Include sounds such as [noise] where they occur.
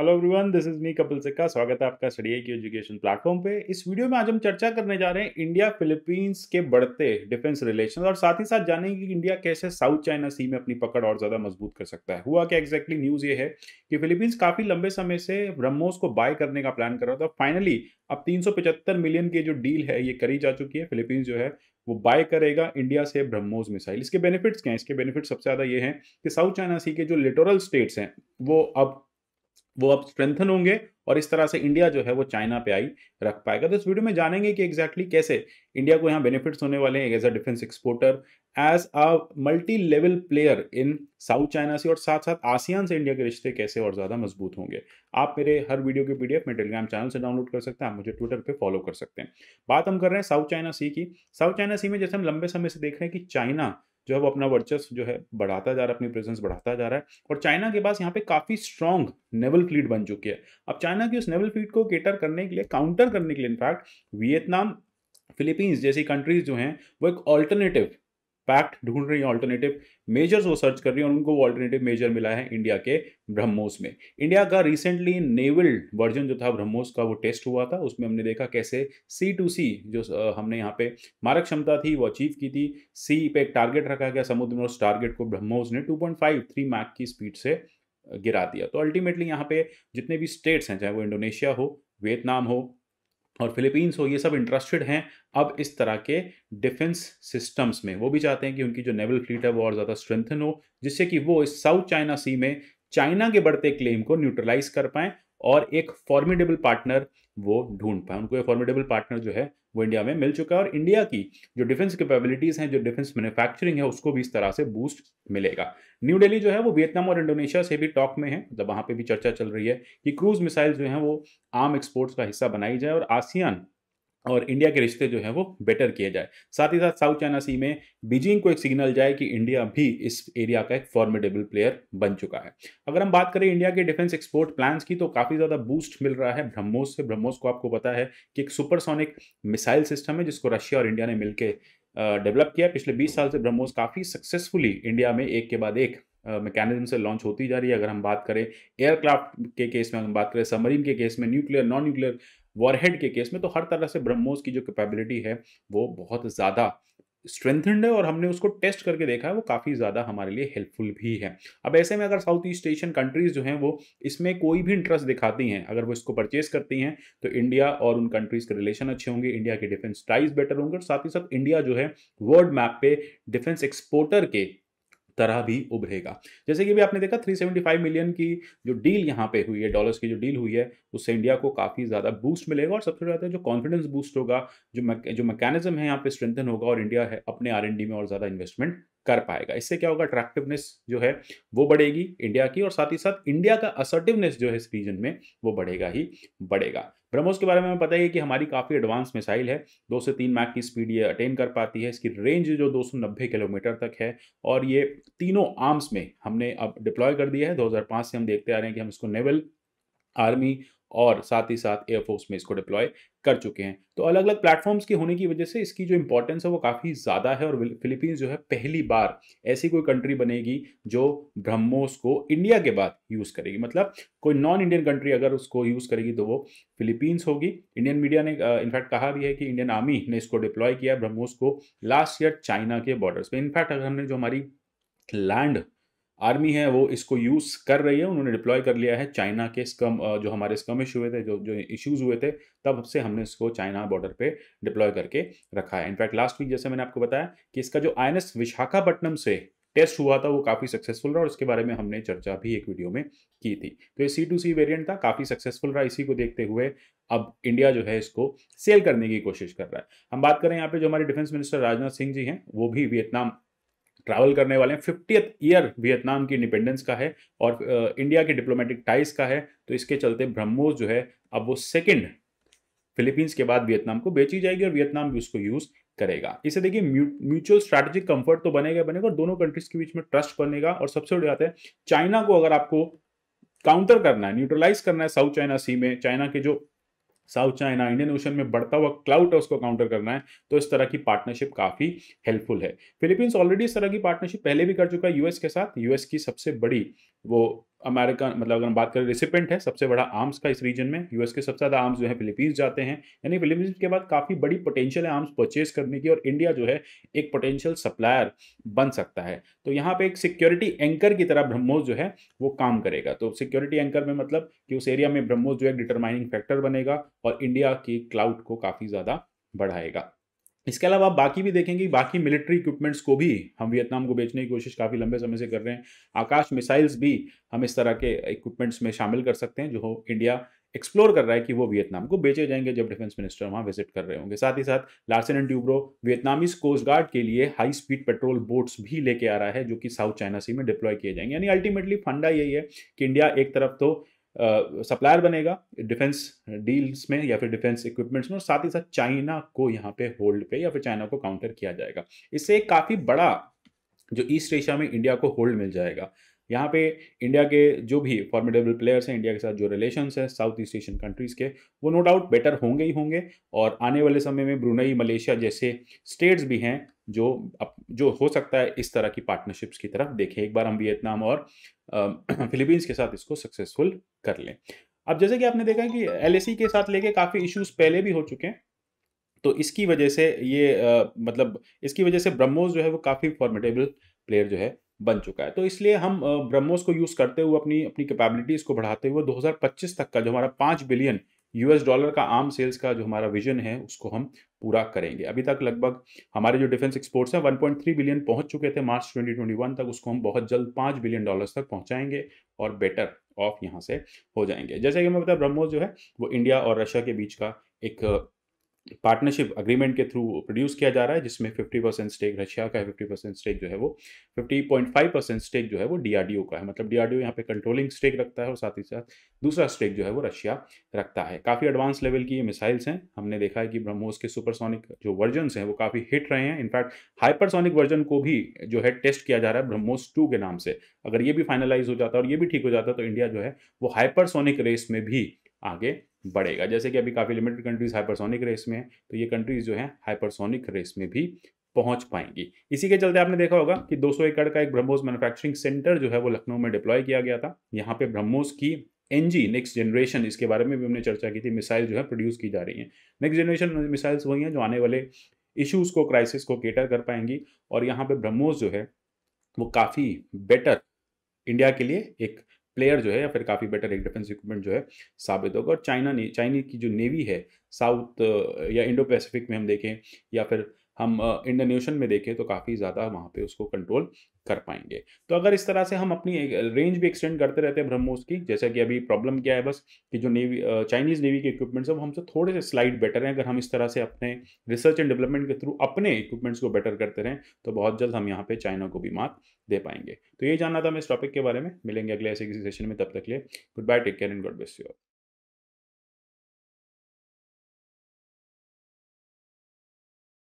hello everyone this is me Kapil Sikka स्वागत है आपका स्टडी की एजुकेशन प्लेटफॉर्म पे इस वीडियो में आज हम चर्चा करने जा रहे हैं इंडिया फिलीपींस के बढ़ते डिफेंस रिलेशन और साथ ही साथ जानेंगे कि इंडिया कैसे साउथ चाइना सी में अपनी पकड़ और ज़्यादा मजबूत कर सकता है हुआ क्या एग्जैक्टली न्यूज़ ये है कि फिलीपींस काफ़ी लंबे समय से ब्रह्मोस को बाय करने का प्लान कर रहा था फाइनली अब तीन मिलियन की जो डील है ये करी जा चुकी है फिलीपींस जो है वो बाय करेगा इंडिया से ब्रह्मोस मिसाइल इसके बेनिफिट्स क्या हैं इसके बेनिफिट सबसे ज़्यादा ये हैं कि साउथ चाइना सी के जो लिटोरल स्टेट्स हैं वो अब वो अब स्ट्रेंथन होंगे और इस तरह से इंडिया जो है वो चाइना पे आई रख पाएगा तो इस वीडियो में जानेंगे कि एग्जैक्टली कैसे इंडिया को यहाँ बेनिफिट्स होने वाले हैं as a defence exporter as a multi level player in South China से और साथ साथ आसियान से इंडिया के रिश्ते कैसे और ज़्यादा मजबूत होंगे आप मेरे हर वीडियो के पीडीएफ में टेलीग्राम चैनल से डाउनलोड कर सकते हैं आप मुझे ट्विटर पर फॉलो कर सकते हैं बात हम कर रहे हैं साउथ चाइना सी की साउथ चाइना सी में जैसे हम लंबे समय से देख रहे हैं कि चाइना जो है वो अपना वर्चस्व जो है बढ़ाता जा रहा है अपनी प्रेजेंस बढ़ाता जा रहा है और चाइना के पास यहाँ पे काफ़ी स्ट्रॉन्ग नेवल फ्लीट बन चुकी है अब चाइना की उस नेवल फ्लीट को केटर करने के लिए काउंटर करने के लिए इनफैक्ट वियतनाम फिलीपींस जैसी कंट्रीज जो हैं वो एक ऑल्टरनेटिव पैक्ट ढूंढ रही हैं ऑल्टरनेटिव मेजर्स वो सर्च कर रही हैं और उनको वो ऑल्टरनेटिव मेजर मिला है इंडिया के ब्रह्मोस में इंडिया का रिसेंटली नेवल वर्जन जो था ब्रह्मोस का वो टेस्ट हुआ था उसमें हमने देखा कैसे सी टू सी जो हमने यहाँ पे मारक क्षमता थी वो अचीव की थी सी पे एक टारगेट रखा गया समुद्र में उस टारगेट को ब्रह्मोस ने two point five three Mach की स्पीड से गिरा दिया तो अल्टीमेटली यहाँ पे जितने भी स्टेट्स हैं चाहे वो इंडोनेशिया हो वियतनाम हो और फिलीपींस हो ये सब इंटरेस्टेड हैं अब इस तरह के डिफेंस सिस्टम्स में वो भी चाहते हैं कि उनकी जो नेवल फ्लीट है वो और ज़्यादा स्ट्रेंथन हो जिससे कि वो इस साउथ चाइना सी में चाइना के बढ़ते क्लेम को न्यूट्रलाइज कर पाएँ और एक फॉर्मिडेबल पार्टनर वो ढूंढ पाए उनको एक फॉर्मिडेबल पार्टनर जो है वो इंडिया में मिल चुका है और इंडिया की जो डिफेंस कैपेबिलिटीज़ हैं जो डिफेंस मैन्युफैक्चरिंग है उसको भी इस तरह से बूस्ट मिलेगा न्यू दिल्ली जो है वो वियतनाम और इंडोनेशिया से भी टॉक में है मतलब वहाँ पर भी चर्चा चल रही है कि क्रूज मिसाइल जो हैं वो आम एक्सपोर्ट्स का हिस्सा बनाई जाए और आसियान और इंडिया के रिश्ते जो हैं वो बेटर किए जाए साथ ही साथ साउथ चाइना सी में बीजिंग को एक सिग्नल जाए कि इंडिया भी इस एरिया का एक फॉर्मेडेबल प्लेयर बन चुका है अगर हम बात करें इंडिया के डिफेंस एक्सपोर्ट प्लान्स की तो काफ़ी ज़्यादा बूस्ट मिल रहा है ब्रह्मोस से ब्रह्मोस को आपको पता है कि एक सुपरसोनिक मिसाइल सिस्टम है जिसको रशिया और इंडिया ने मिलकर डेवलप किया पिछले 20 साल से ब्रह्मोस काफ़ी सक्सेसफुली इंडिया में एक के बाद एक मैकेनिज्म से लॉन्च होती जा रही है अगर हम बात करें एयरक्राफ्ट के केस में हम बात करें सबमरीन के केस में न्यूक्लियर नॉन न्यूक्लियर वॉरहेड के केस में तो हर तरह से ब्रह्मोस की जो कैपेबिलिटी है वो बहुत ज़्यादा स्ट्रेंथनड है और हमने उसको टेस्ट करके देखा है वो काफ़ी ज़्यादा हमारे लिए हेल्पफुल भी है अब ऐसे में अगर साउथ ईस्ट एशियन कंट्रीज़ जो हैं वो इसमें कोई भी इंटरेस्ट दिखाती हैं अगर वो इसको परचेज करती हैं तो इंडिया और उन कंट्रीज़ के रिलेशन अच्छे होंगे इंडिया के डिफेंस टाइज बेटर होंगे और साथ ही साथ इंडिया जो है वर्ल्ड मैप पे डिफेंस एक्सपोर्टर के तरह भी उभरेगा जैसे कि भी आपने देखा 375 मिलियन की जो डील यहाँ पे हुई है डॉलर्स की जो डील हुई है उससे इंडिया को काफ़ी ज़्यादा बूस्ट मिलेगा और सबसे ज़्यादा तो जो कॉन्फिडेंस बूस्ट होगा जो जो मैकेनिज्म है यहाँ पे स्ट्रेंथन होगा और इंडिया है अपने आर में और ज़्यादा इन्वेस्टमेंट कर पाएगा इससे क्या होगा अट्रैक्टिवनेस जो है वो बढ़ेगी इंडिया की और साथ ही साथ इंडिया का असर्टिवनेस जो है इस रीजन में वो बढ़ेगा ही बढ़ेगा ब्रह्मोस के बारे में हमें पता ही कि हमारी काफ़ी एडवांस मिसाइल है दो से तीन मैक की स्पीड ये अटेन कर पाती है इसकी रेंज जो दो किलोमीटर तक है और ये तीनों आर्म्स में हमने अब डिप्लॉय कर दिया है 2005 से हम देखते आ रहे हैं कि हम इसको नेवल आर्मी और साथ ही साथ एयरफोर्स में इसको डिप्लॉय कर चुके हैं तो अलग अलग प्लेटफॉर्म्स के होने की वजह से इसकी जो इंपॉर्टेंस है वो काफ़ी ज़्यादा है और फिलीपींस जो है पहली बार ऐसी कोई कंट्री बनेगी जो ब्रह्मोस को इंडिया के बाद यूज़ करेगी मतलब कोई नॉन इंडियन कंट्री अगर उसको यूज़ करेगी तो वो फिलीपींस होगी इंडियन मीडिया ने इनफैक्ट कहा भी है कि इंडियन आर्मी ने इसको डिप्लॉय किया ब्रह्मोस को लास्ट ईयर चाइना के बॉर्डर्स पर इनफैक्ट अगर हमने जो हमारी लैंड आर्मी है वो इसको यूज़ कर रही है उन्होंने डिप्लॉय कर लिया है चाइना के स्कम जो हमारे स्कमिश हुए थे जो जो इश्यूज़ हुए थे तब से हमने इसको चाइना बॉर्डर पे डिप्लॉय करके रखा है इनफैक्ट लास्ट वीक जैसे मैंने आपको बताया कि इसका जो आई विशाखापट्टनम से टेस्ट हुआ था वो काफ़ी सक्सेसफुल रहा और इसके बारे में हमने चर्चा भी एक वीडियो में की थी तो ये सी टू सी वेरियंट था काफ़ी सक्सेसफुल रहा इसी को देखते हुए अब इंडिया जो है इसको सेल करने की कोशिश कर रहा है हम बात करें यहाँ पे जो हमारे डिफेंस मिनिस्टर राजनाथ सिंह जी हैं वो भी वियतनाम ट्रैवल करने वाले हैं फिफ्टी ईयर वियतनाम की इंडिपेंडेंस का है और इंडिया के डिप्लोमेटिक टाइज का है तो इसके चलते ब्रह्मोस जो है अब वो सेकेंड फिलीपींस के बाद वियतनाम को बेची जाएगी और वियतनाम भी उसको यूज़ करेगा इसे देखिए म्यूचुअल स्ट्रैटेजिक कंफर्ट तो बनेगा बनेगा और दोनों कंट्रीज के बीच में ट्रस्ट बनेगा और सबसे बड़ी बात है चाइना को अगर आपको काउंटर करना है न्यूट्रलाइज करना है साउथ चाइना सी में चाइना के जो साउथ चाइना इंडियन ओशन में बढ़ता हुआ क्लाउड है उसको काउंटर करना है तो इस तरह की पार्टनरशिप काफ़ी हेल्पफुल है फिलीपींस ऑलरेडी इस तरह की पार्टनरशिप पहले भी कर चुका है यूएस के साथ यूएस की सबसे बड़ी वो अमेरिका मतलब अगर हम बात करें रिसिपेंट है सबसे बड़ा आर्म्स का इस रीजन में यूएस के सबसे ज़्यादा आर्म्स जो है फिलीपींस जाते हैं यानी फिलीपींस के बाद काफ़ी बड़ी पोटेंशियल है आर्म्स परचेज करने की और इंडिया जो है एक पोटेंशियल सप्लायर बन सकता है तो यहाँ पे एक सिक्योरिटी एंकर की तरह ब्रह्मोस जो है वो काम करेगा तो सिक्योरिटी एंकर में मतलब कि उस एरिया में ब्रह्मोस जो है डिटरमाइनिंग फैक्टर बनेगा और इंडिया की क्लाउड को काफ़ी ज़्यादा बढ़ाएगा इसके अलावा आप बाकी भी देखेंगे बाकी मिलिट्री इक्विपमेंट्स को भी हम वियतनाम को बेचने की कोशिश काफ़ी लंबे समय से कर रहे हैं आकाश मिसाइल्स भी हम इस तरह के इक्विपमेंट्स में शामिल कर सकते हैं जो इंडिया एक्सप्लोर कर रहा है कि वो वियतनाम को बेचे जाएंगे जब डिफेंस मिनिस्टर वहाँ विजिट कर रहे होंगे साथ ही साथ Larsen and Toubro Vietnamese coast guard के लिए हाई स्पीड पेट्रोल बोट्स भी लेके आ रहा है जो कि साउथ चाइना सी में डिप्लॉय किए जाएंगे यानी अल्टीमेटली फंडा यही है कि इंडिया एक तरफ तो सप्लायर बनेगा डिफेंस डील्स में या फिर डिफेंस इक्विपमेंट्स में और साथ ही साथ चाइना को यहाँ पे होल्ड पे या फिर चाइना को काउंटर किया जाएगा इससे एक काफ़ी बड़ा जो ईस्ट एशिया में इंडिया को होल्ड मिल जाएगा यहाँ पे इंडिया के जो भी फॉर्मेडेबल प्लेयर्स हैं इंडिया के साथ जो रिलेशन हैं साउथ ईस्ट एशियन कंट्रीज़ के वो नो डाउट बेटर होंगे ही होंगे और आने वाले समय में ब्रुनई मलेशिया जैसे स्टेट्स भी हैं जो अप, जो हो सकता है इस तरह की पार्टनरशिप्स की तरफ देखें एक बार हम वियतनाम और फिलीपींस [clears throat] के साथ इसको सक्सेसफुल कर लें अब जैसे कि आपने देखा कि एल के साथ लेके काफ़ी इश्यूज पहले भी हो चुके हैं तो इसकी वजह से ये आ, मतलब इसकी वजह से ब्रह्मोस जो है वो काफ़ी फॉर्मेटेबल प्लेयर जो है बन चुका है तो इसलिए हम ब्रह्मोस को यूज़ करते हुए अपनी अपनी कैपेबिलिटीज़ को बढ़ाते हुए 2025 तक का जो हमारा पाँच बिलियन यूएस डॉलर का आम सेल्स का जो हमारा विजन है उसको हम पूरा करेंगे अभी तक लगभग हमारे जो डिफेंस एक्सपोर्ट्स हैं 1.3 बिलियन पहुंच चुके थे मार्च 2021 तक उसको हम बहुत जल्द पाँच बिलियन डॉलर्स तक पहुंचाएंगे और बेटर ऑफ यहाँ से हो जाएंगे जैसे कि मैं बताया ब्रह्मोस जो है वो इंडिया और रशिया के बीच का एक पार्टनरशिप अग्रीमेंट के थ्रू प्रोड्यूस किया जा रहा है जिसमें 50 परसेंट स्टेक रशिया का है 50 परसेंट स्टेक जो है वो 50.5 परसेंट स्टेक जो है वो डीआरडीओ का है मतलब डीआरडीओ यहाँ पे कंट्रोलिंग स्टेक रखता है और साथ ही साथ दूसरा स्टेक जो है वो रशिया रखता है काफ़ी एडवांस लेवल की ये मिसाइल्स हैं हमने देखा है कि ब्रह्मोस के सुपरसोनिक जो वर्जन हैं वो काफ़ी हिट रहे हैं इनफैक्ट हाइपरसोनिक वर्जन को भी जो है टेस्ट किया जा रहा है ब्रह्मोस टू के नाम से अगर ये भी फाइनलाइज हो जाता है और ये भी ठीक हो जाता है तो इंडिया जो है वो हाइपरसोनिक रेस में भी आगे बढ़ेगा जैसे कि अभी काफ़ी लिमिटेड कंट्रीज़ हाइपरसोनिक रेस में है तो ये कंट्रीज़ जो है हाइपरसोनिक रेस में भी पहुंच पाएंगी इसी के चलते आपने देखा होगा कि 200 एकड़ का एक ब्रह्मोस मैन्युफैक्चरिंग सेंटर जो है वो लखनऊ में डिप्लॉय किया गया था यहाँ पे ब्रह्मोस की एनजी नेक्स्ट जनरेशन इसके बारे में भी हमने चर्चा की थी मिसाइल जो है प्रोड्यूस की जा रही है नेक्स्ट जनरेशन मिसाइल्स वही हैं जो आने वाले इशूज को क्राइसिस को केटर कर पाएंगी और यहाँ पर ब्रह्मोस जो है वो काफ़ी बेटर इंडिया के लिए एक प्लेयर जो है या फिर काफ़ी बेटर एक डिफेंस इक्विपमेंट जो है साबित होगा और चाइना ने चाइनी की जो नेवी है साउथ या इंडो पैसिफिक में हम देखें या फिर हम इंडोनेशन में देखें तो काफ़ी ज़्यादा वहाँ पे उसको कंट्रोल कर पाएंगे तो अगर इस तरह से हम अपनी रेंज भी एक्सटेंड करते रहते हैं ब्रह्मोस की जैसा कि अभी प्रॉब्लम क्या है बस कि जो नेवी चाइनीज़ नेवी के इक्विपमेंट्स हैं वो हमसे थोड़े से स्लाइड बेटर हैं अगर हम इस तरह से अपने रिसर्च एंड डेवलपमेंट के थ्रू अपने इक्विपमेंट्स को बेटर करते रहें तो बहुत जल्द हम यहाँ पर चाइना को भी मात दे पाएंगे तो ये जानना था मैं इस टॉपिक के बारे में मिलेंगे अगले ऐसे किसी सेशन में तब तक लिए good bye take care and God बेस्ट यू